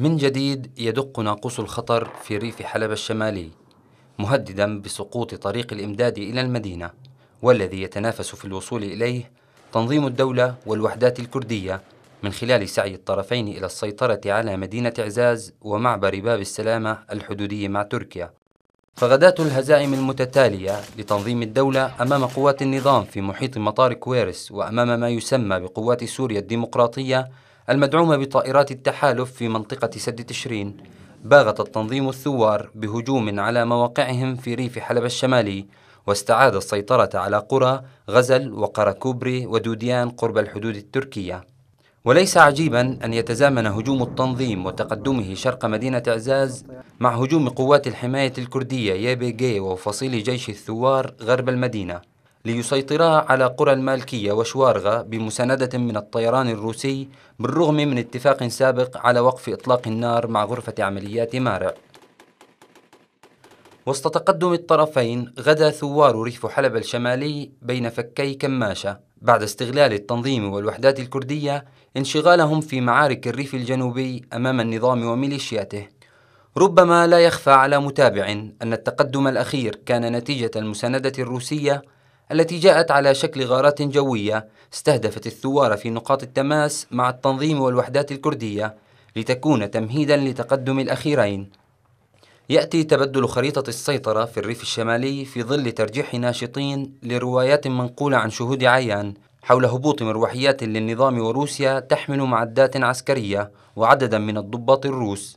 من جديد يدق ناقوس الخطر في ريف حلب الشمالي مهددا بسقوط طريق الامداد الى المدينه والذي يتنافس في الوصول اليه تنظيم الدوله والوحدات الكرديه من خلال سعي الطرفين الى السيطره على مدينه عزاز ومعبر باب السلامه الحدودي مع تركيا فغدات الهزائم المتتاليه لتنظيم الدوله امام قوات النظام في محيط مطار كويرس وامام ما يسمى بقوات سوريا الديمقراطيه المدعومة بطائرات التحالف في منطقة سد تشرين باغت التنظيم الثوار بهجوم على مواقعهم في ريف حلب الشمالي واستعاد السيطرة على قرى غزل وقركوبري ودوديان قرب الحدود التركية وليس عجيبا أن يتزامن هجوم التنظيم وتقدمه شرق مدينة عزاز مع هجوم قوات الحماية الكردية جي وفصيل جيش الثوار غرب المدينة ليسيطرا على قرى المالكية وشوارغة بمساندة من الطيران الروسي بالرغم من اتفاق سابق على وقف إطلاق النار مع غرفة عمليات مارع وسط تقدم الطرفين غدا ثوار ريف حلب الشمالي بين فكي كماشة بعد استغلال التنظيم والوحدات الكردية انشغالهم في معارك الريف الجنوبي أمام النظام وميليشياته ربما لا يخفى على متابع أن التقدم الأخير كان نتيجة المساندة الروسية التي جاءت على شكل غارات جوية استهدفت الثوار في نقاط التماس مع التنظيم والوحدات الكردية لتكون تمهيدا لتقدم الأخيرين يأتي تبدل خريطة السيطرة في الريف الشمالي في ظل ترجيح ناشطين لروايات منقولة عن شهود عيان حول هبوط مروحيات للنظام وروسيا تحمل معدات عسكرية وعددا من الضباط الروس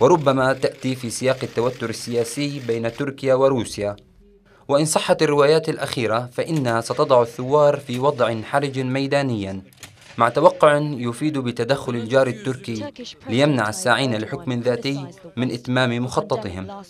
وربما تأتي في سياق التوتر السياسي بين تركيا وروسيا وإن صحت الروايات الأخيرة فإنها ستضع الثوار في وضع حرج ميدانيا مع توقع يفيد بتدخل الجار التركي ليمنع الساعين لحكم ذاتي من إتمام مخططهم